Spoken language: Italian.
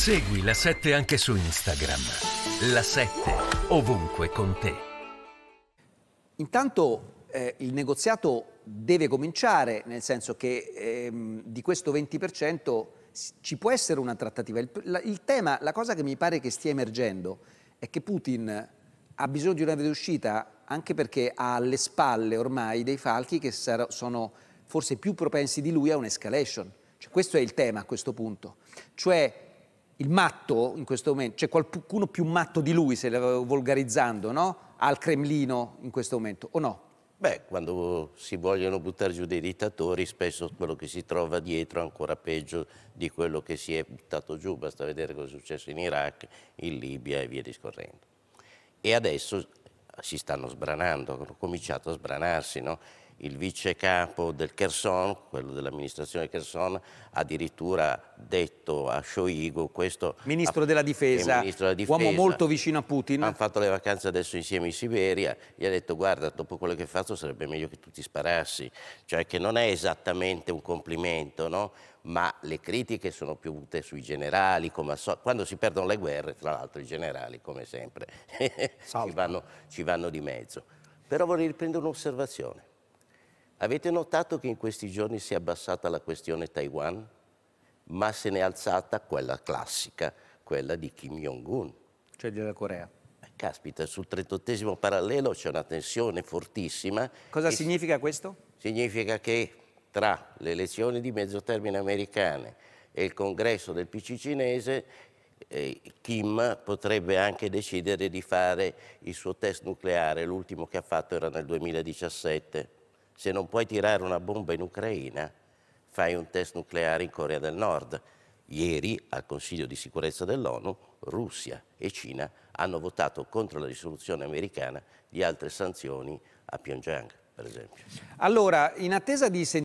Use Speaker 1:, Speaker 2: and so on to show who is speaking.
Speaker 1: Segui la 7 anche su Instagram. La 7 ovunque con te. Intanto eh, il negoziato deve cominciare, nel senso che ehm, di questo 20% ci può essere una trattativa. Il, la, il tema, la cosa che mi pare che stia emergendo è che Putin ha bisogno di una via d'uscita anche perché ha alle spalle ormai dei falchi che sar- sono forse più propensi di lui a un'escalation. Cioè, questo è il tema a questo punto. Cioè il matto in questo momento, c'è qualcuno più matto di lui, se volgarizzando, no? Al Cremlino in questo momento, o no?
Speaker 2: Beh, quando si vogliono buttare giù dei dittatori, spesso quello che si trova dietro è ancora peggio di quello che si è buttato giù. Basta vedere cosa è successo in Iraq, in Libia e via discorrendo. E adesso si stanno sbranando, hanno cominciato a sbranarsi, no? il vice capo del Kherson, quello dell'amministrazione Kherson, addirittura detto a Shoigu, questo ministro, ha, della difesa, ministro della difesa, uomo molto vicino a Putin. Hanno fatto le vacanze adesso insieme in Siberia, gli ha detto guarda, dopo quello che hai fatto sarebbe meglio che tu ti sparassi, cioè che non è esattamente un complimento, no? ma le critiche sono piovute sui generali, so quando si perdono le guerre, tra l'altro i generali, come sempre, ci, vanno, ci vanno di mezzo. Però vorrei riprendere un'osservazione Avete notato che in questi giorni si è abbassata la questione Taiwan, ma se n'è alzata quella classica, quella di Kim Jong-un. Cioè della Corea. Eh, caspita, sul 38 parallelo c'è una tensione fortissima. Cosa significa questo? Significa che tra le elezioni di mezzo termine americane e il congresso del PC cinese eh, Kim potrebbe anche decidere di fare il suo test nucleare, l'ultimo che ha fatto era nel 2017 se non puoi tirare una bomba in Ucraina, fai un test nucleare in Corea del Nord. Ieri al Consiglio di sicurezza dell'ONU Russia e Cina hanno votato contro la risoluzione americana di altre sanzioni a Pyongyang, per esempio. Allora, in attesa di